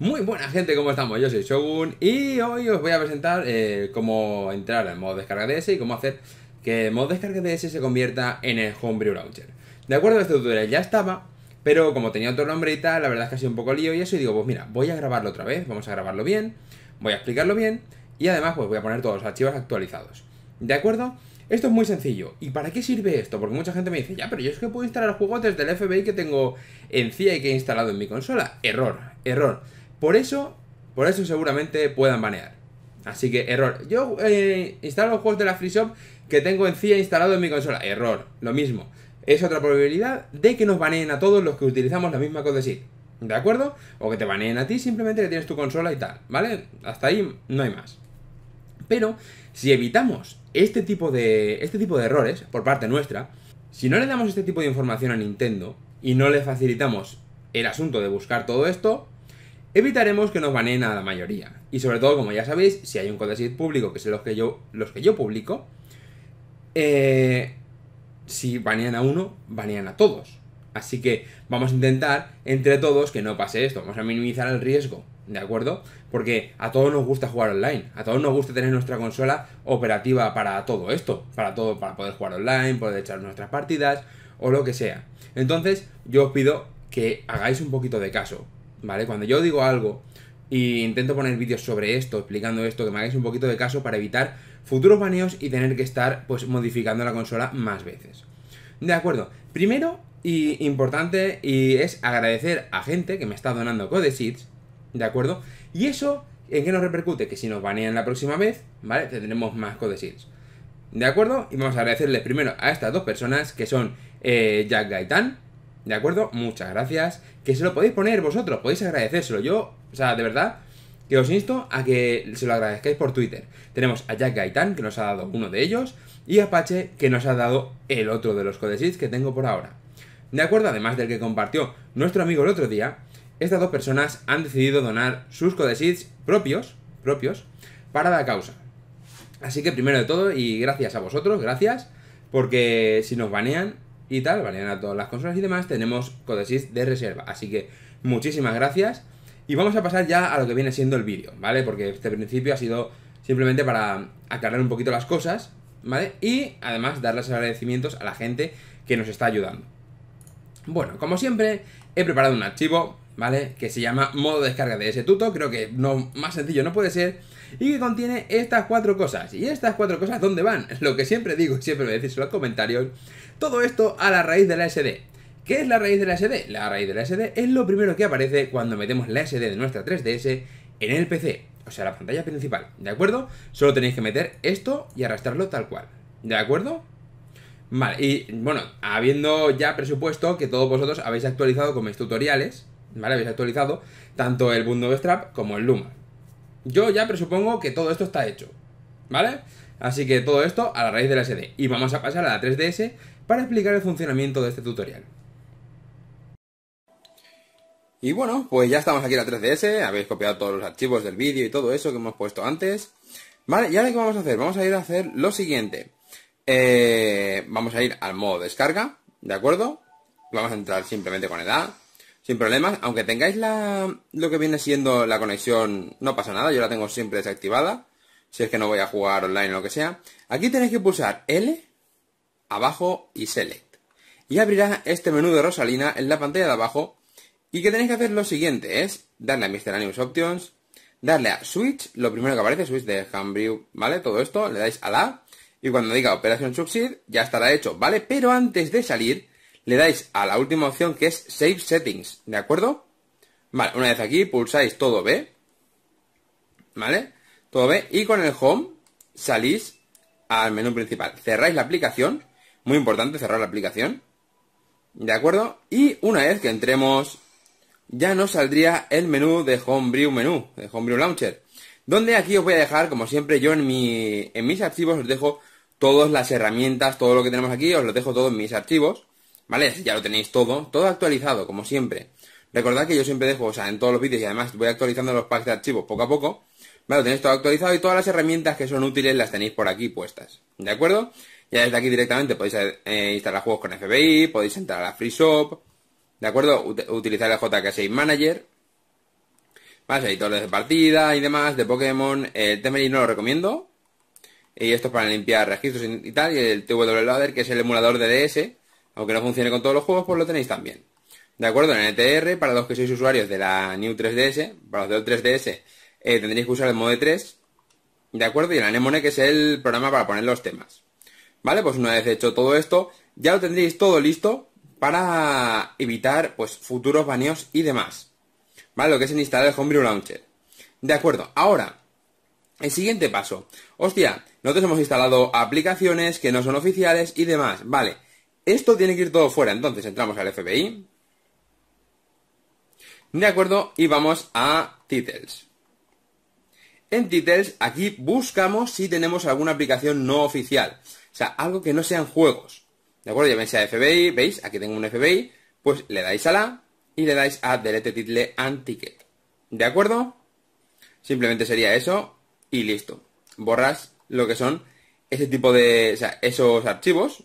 Muy buena gente, ¿cómo estamos? Yo soy Shogun y hoy os voy a presentar eh, cómo entrar en modo descarga DS y cómo hacer que el modo descarga DS se convierta en el Homebrew Launcher. De acuerdo, este tutorial ya estaba, pero como tenía otro nombre y tal, la verdad es que ha sido un poco lío y eso y digo, pues mira, voy a grabarlo otra vez, vamos a grabarlo bien, voy a explicarlo bien y además pues voy a poner todos los archivos actualizados. ¿De acuerdo? Esto es muy sencillo. ¿Y para qué sirve esto? Porque mucha gente me dice, ya, pero yo es que puedo instalar juegos desde el FBI que tengo en CIA y que he instalado en mi consola. Error, error. Por eso, por eso seguramente puedan banear. Así que error. Yo eh, instalo los juegos de la FreeShop que tengo en CIA instalado en mi consola. Error, lo mismo. Es otra probabilidad de que nos baneen a todos los que utilizamos la misma cosa ¿De acuerdo? O que te baneen a ti simplemente que tienes tu consola y tal. ¿Vale? Hasta ahí no hay más. Pero si evitamos este tipo de, este tipo de errores por parte nuestra, si no le damos este tipo de información a Nintendo y no le facilitamos el asunto de buscar todo esto, Evitaremos que nos baneen a la mayoría. Y sobre todo, como ya sabéis, si hay un código público, que son los que yo, los que yo publico, eh, si banean a uno, banean a todos. Así que vamos a intentar entre todos que no pase esto, vamos a minimizar el riesgo, ¿de acuerdo? Porque a todos nos gusta jugar online, a todos nos gusta tener nuestra consola operativa para todo esto, para todo, para poder jugar online, poder echar nuestras partidas o lo que sea. Entonces, yo os pido que hagáis un poquito de caso, ¿vale? Cuando yo digo algo e intento poner vídeos sobre esto, explicando esto, que me hagáis un poquito de caso para evitar futuros baneos y tener que estar pues modificando la consola más veces. De acuerdo, primero y importante y es agradecer a gente que me está donando code ¿de acuerdo? Y eso en qué nos repercute que si nos banean la próxima vez, ¿vale? Tendremos más code ¿De acuerdo? Y vamos a agradecerles primero a estas dos personas que son eh, Jack Gaitán ¿De acuerdo? Muchas gracias. Que se lo podéis poner vosotros, podéis agradecérselo. Yo, o sea, de verdad, que os insto a que se lo agradezcáis por Twitter. Tenemos a Jack Gaitán, que nos ha dado uno de ellos, y Apache, que nos ha dado el otro de los codesits que tengo por ahora. De acuerdo, además del que compartió nuestro amigo el otro día, estas dos personas han decidido donar sus codesits propios, propios, para la causa. Así que primero de todo, y gracias a vosotros, gracias, porque si nos banean, y tal, valían a todas las consolas y demás, tenemos codesys de reserva. Así que muchísimas gracias. Y vamos a pasar ya a lo que viene siendo el vídeo, ¿vale? Porque este principio ha sido simplemente para aclarar un poquito las cosas, ¿vale? Y además darles agradecimientos a la gente que nos está ayudando. Bueno, como siempre, he preparado un archivo, ¿vale? Que se llama modo descarga de ese tuto, creo que no, más sencillo no puede ser y que contiene estas cuatro cosas. ¿Y estas cuatro cosas dónde van? Lo que siempre digo siempre me decís en los comentarios, todo esto a la raíz de la SD. ¿Qué es la raíz de la SD? La raíz de la SD es lo primero que aparece cuando metemos la SD de nuestra 3DS en el PC, o sea, la pantalla principal, ¿de acuerdo? Solo tenéis que meter esto y arrastrarlo tal cual, ¿de acuerdo? Vale, y bueno, habiendo ya presupuesto que todos vosotros habéis actualizado con mis tutoriales, ¿vale? Habéis actualizado tanto el Bundle Strap como el Luma, yo ya presupongo que todo esto está hecho, ¿vale? Así que todo esto a la raíz de la SD. Y vamos a pasar a la 3DS para explicar el funcionamiento de este tutorial. Y bueno, pues ya estamos aquí en la 3DS, habéis copiado todos los archivos del vídeo y todo eso que hemos puesto antes. Vale, y ahora qué vamos a hacer, vamos a ir a hacer lo siguiente. Eh, vamos a ir al modo descarga, ¿de acuerdo? Vamos a entrar simplemente con edad, sin problemas. Aunque tengáis la, lo que viene siendo la conexión, no pasa nada, yo la tengo siempre desactivada. Si es que no voy a jugar online o lo que sea. Aquí tenéis que pulsar L, abajo y Select. Y abrirá este menú de Rosalina en la pantalla de abajo. Y que tenéis que hacer lo siguiente es darle a Miscellaneous Options, darle a Switch, lo primero que aparece, Switch de Hambrew, ¿vale? Todo esto, le dais a la, y cuando diga Operación Subsid, ya estará hecho, ¿vale? Pero antes de salir, le dais a la última opción que es Save Settings, ¿de acuerdo? Vale, una vez aquí pulsáis todo B, ¿vale? Todo B y con el Home salís al menú principal. Cerráis la aplicación, muy importante cerrar la aplicación, ¿de acuerdo? Y una vez que entremos ya nos saldría el menú de Homebrew menú, de Homebrew Launcher, donde aquí os voy a dejar, como siempre, yo en, en mis archivos os dejo todas las herramientas, todo lo que tenemos aquí, os lo dejo todo en mis archivos. ¿Vale? ya lo tenéis todo, todo actualizado, como siempre. Recordad que yo siempre dejo, o sea, en todos los vídeos y además voy actualizando los packs de archivos poco a poco. Vale, lo tenéis todo actualizado y todas las herramientas que son útiles las tenéis por aquí puestas. ¿De acuerdo? Ya desde aquí directamente podéis eh, instalar juegos con FBI, podéis entrar a la Free Shop, ¿de acuerdo? utilizar el JK6 Manager, vale editores de partida y demás, de Pokémon. El y no lo recomiendo. Y esto es para limpiar registros y tal. Y el TW Loader, que es el emulador de DS, aunque no funcione con todos los juegos, pues lo tenéis también. De acuerdo, en NTR, e para los que sois usuarios de la New 3DS, para los de 3DS, eh, tendréis que usar el modo 3. E de acuerdo, y la Nemone, que es el programa para poner los temas. Vale, pues una vez hecho todo esto, ya lo tendréis todo listo para evitar pues futuros baneos y demás. ¿Vale? Lo que es instalar el Homebrew Launcher. De acuerdo, ahora, el siguiente paso. Hostia, nosotros hemos instalado aplicaciones que no son oficiales y demás. Vale, esto tiene que ir todo fuera. Entonces entramos al FBI. De acuerdo, y vamos a Titles. En Titles, aquí buscamos si tenemos alguna aplicación no oficial. O sea, algo que no sean juegos. ¿De acuerdo? Ya sea FBI, veis, aquí tengo un FBI. Pues le dais a la y le dais a Delete Title and Ticket. ¿De acuerdo? Simplemente sería eso y listo. Borras lo que son ese tipo de, o sea, esos archivos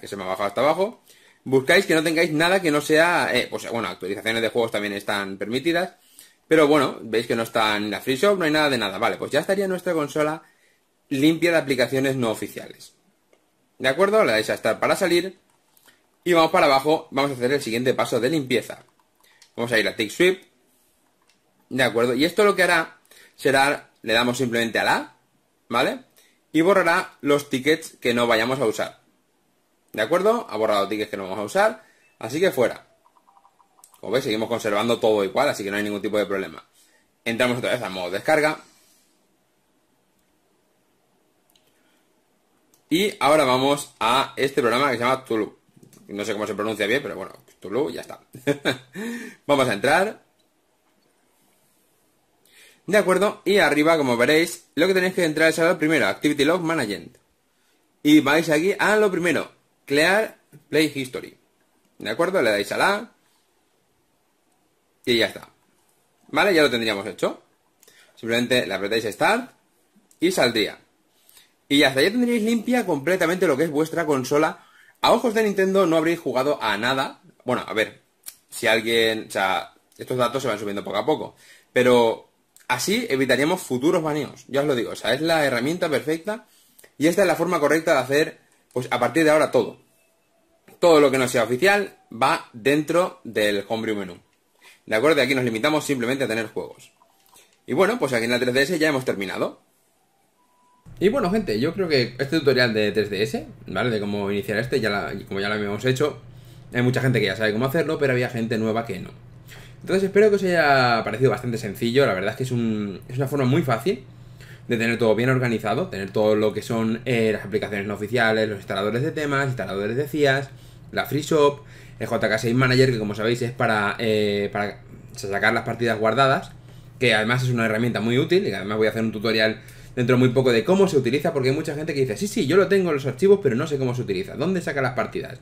que se me ha bajado hasta abajo, buscáis que no tengáis nada que no sea, eh, pues bueno, actualizaciones de juegos también están permitidas, pero bueno, veis que no está en la Free Shop, no hay nada de nada, vale, pues ya estaría nuestra consola limpia de aplicaciones no oficiales. ¿De acuerdo? la dais a estar para salir y vamos para abajo, vamos a hacer el siguiente paso de limpieza. Vamos a ir a take Sweep, ¿de acuerdo? Y esto lo que hará será, le damos simplemente a la, ¿vale? Y borrará los tickets que no vayamos a usar. ¿De acuerdo? Ha borrado tickets que no vamos a usar. Así que fuera. Como veis, seguimos conservando todo igual, así que no hay ningún tipo de problema. Entramos otra vez a modo descarga. Y ahora vamos a este programa que se llama Tulu. No sé cómo se pronuncia bien, pero bueno, Tulu, ya está. vamos a entrar. De acuerdo, y arriba, como veréis, lo que tenéis que entrar es a primero, Activity Log Management. Y vais aquí a lo primero, Clear Play History. ¿De acuerdo? Le dais a la. Y ya está. ¿Vale? Ya lo tendríamos hecho. Simplemente le apretáis Start y saldría. Y ya está. Ya tendríais limpia completamente lo que es vuestra consola. A ojos de Nintendo no habréis jugado a nada. Bueno, a ver. Si alguien... O sea, estos datos se van subiendo poco a poco. Pero así evitaríamos futuros baneos. Ya os lo digo. O sea, es la herramienta perfecta. Y esta es la forma correcta de hacer pues a partir de ahora todo. Todo lo que no sea oficial va dentro del homebrew menú. De acuerdo, aquí nos limitamos simplemente a tener juegos. Y bueno, pues aquí en la 3DS ya hemos terminado. Y bueno, gente, yo creo que este tutorial de 3DS, ¿vale? De cómo iniciar este, ya como ya lo habíamos hecho, hay mucha gente que ya sabe cómo hacerlo, pero había gente nueva que no. Entonces espero que os haya parecido bastante sencillo, la verdad es que es, es una forma muy fácil de tener todo bien organizado, tener todo lo que son eh, las aplicaciones no oficiales, los instaladores de temas, instaladores de CIAs, la Free Shop, el JK6 Manager, que como sabéis es para, eh, para sacar las partidas guardadas, que además es una herramienta muy útil, y además voy a hacer un tutorial dentro muy poco de cómo se utiliza, porque hay mucha gente que dice, sí, sí, yo lo tengo en los archivos, pero no sé cómo se utiliza, ¿dónde saca las partidas?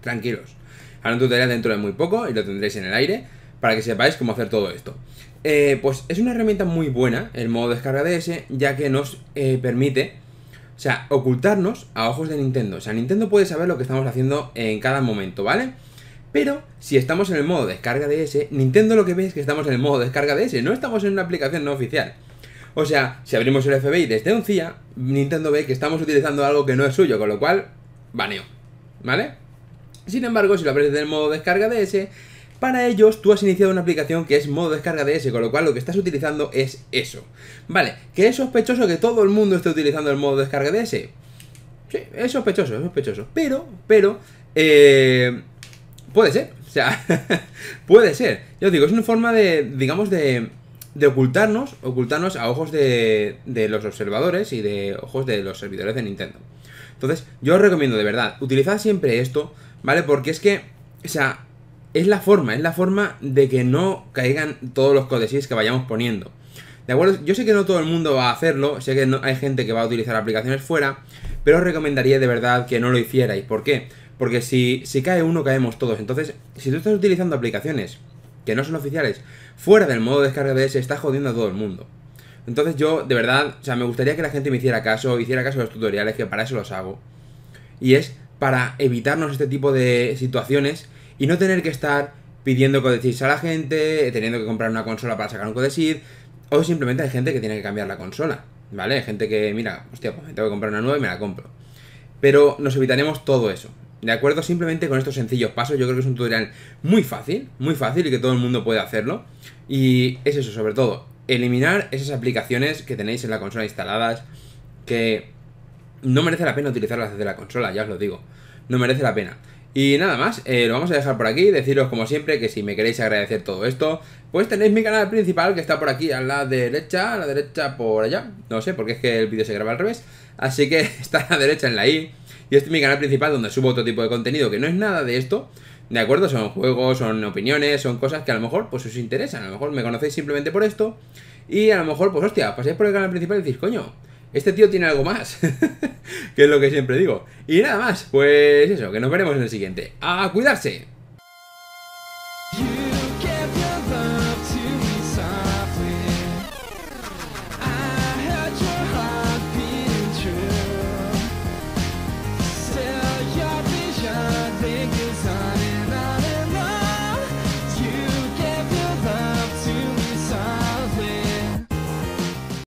Tranquilos, haré un tutorial dentro de muy poco y lo tendréis en el aire para que sepáis cómo hacer todo esto. Eh, pues es una herramienta muy buena el modo descarga DS, ya que nos eh, permite, o sea, ocultarnos a ojos de Nintendo. O sea, Nintendo puede saber lo que estamos haciendo en cada momento, ¿vale? Pero si estamos en el modo descarga DS, Nintendo lo que ve es que estamos en el modo descarga DS, no estamos en una aplicación no oficial. O sea, si abrimos el FBI desde un CIA, Nintendo ve que estamos utilizando algo que no es suyo, con lo cual, baneo, ¿vale? Sin embargo, si lo abres en el modo descarga DS, para ellos, tú has iniciado una aplicación que es modo descarga de con lo cual lo que estás utilizando es eso. Vale, que es sospechoso que todo el mundo esté utilizando el modo descarga de Sí, es sospechoso, es sospechoso. Pero, pero, eh, puede ser. O sea, puede ser. Yo os digo, es una forma de, digamos, de, ocultarnos, ocultarnos a ojos de, de, los observadores y de ojos de los servidores de Nintendo. Entonces, yo os recomiendo de verdad, utilizar siempre esto, ¿vale? Porque es que, o sea, es la forma, es la forma de que no caigan todos los codecis que vayamos poniendo. ¿De acuerdo? Yo sé que no todo el mundo va a hacerlo, sé que hay gente que va a utilizar aplicaciones fuera, pero os recomendaría de verdad que no lo hicierais. ¿Por qué? Porque si, cae uno, caemos todos. Entonces, si tú estás utilizando aplicaciones que no son oficiales, fuera del modo de descarga de ese, está jodiendo a todo el mundo. Entonces yo, de verdad, o sea, me gustaría que la gente me hiciera caso, hiciera caso a los tutoriales, que para eso los hago. Y es para evitarnos este tipo de situaciones y no tener que estar pidiendo codecids a la gente, teniendo que comprar una consola para sacar un codecid, o simplemente hay gente que tiene que cambiar la consola, ¿vale? Hay gente que, mira, hostia, pues me tengo que comprar una nueva y me la compro. Pero nos evitaremos todo eso, ¿de acuerdo? Simplemente con estos sencillos pasos, yo creo que es un tutorial muy fácil, muy fácil y que todo el mundo puede hacerlo. Y es eso, sobre todo, eliminar esas aplicaciones que tenéis en la consola instaladas, que no merece la pena utilizarlas desde la consola, ya os lo digo, no merece la pena. Y nada más, eh, lo vamos a dejar por aquí, deciros como siempre que si me queréis agradecer todo esto, pues tenéis mi canal principal que está por aquí a la derecha, a la derecha por allá, no sé, porque es que el vídeo se graba al revés, así que está a la derecha en la I, y este es mi canal principal donde subo otro tipo de contenido que no es nada de esto, ¿de acuerdo? Son juegos, son opiniones, son cosas que a lo mejor pues os interesan, a lo mejor me conocéis simplemente por esto, y a lo mejor pues hostia, pasáis por el canal principal y decís, coño este tío tiene algo más, que es lo que siempre digo. Y nada más, pues eso, que nos veremos en el siguiente. ¡A cuidarse!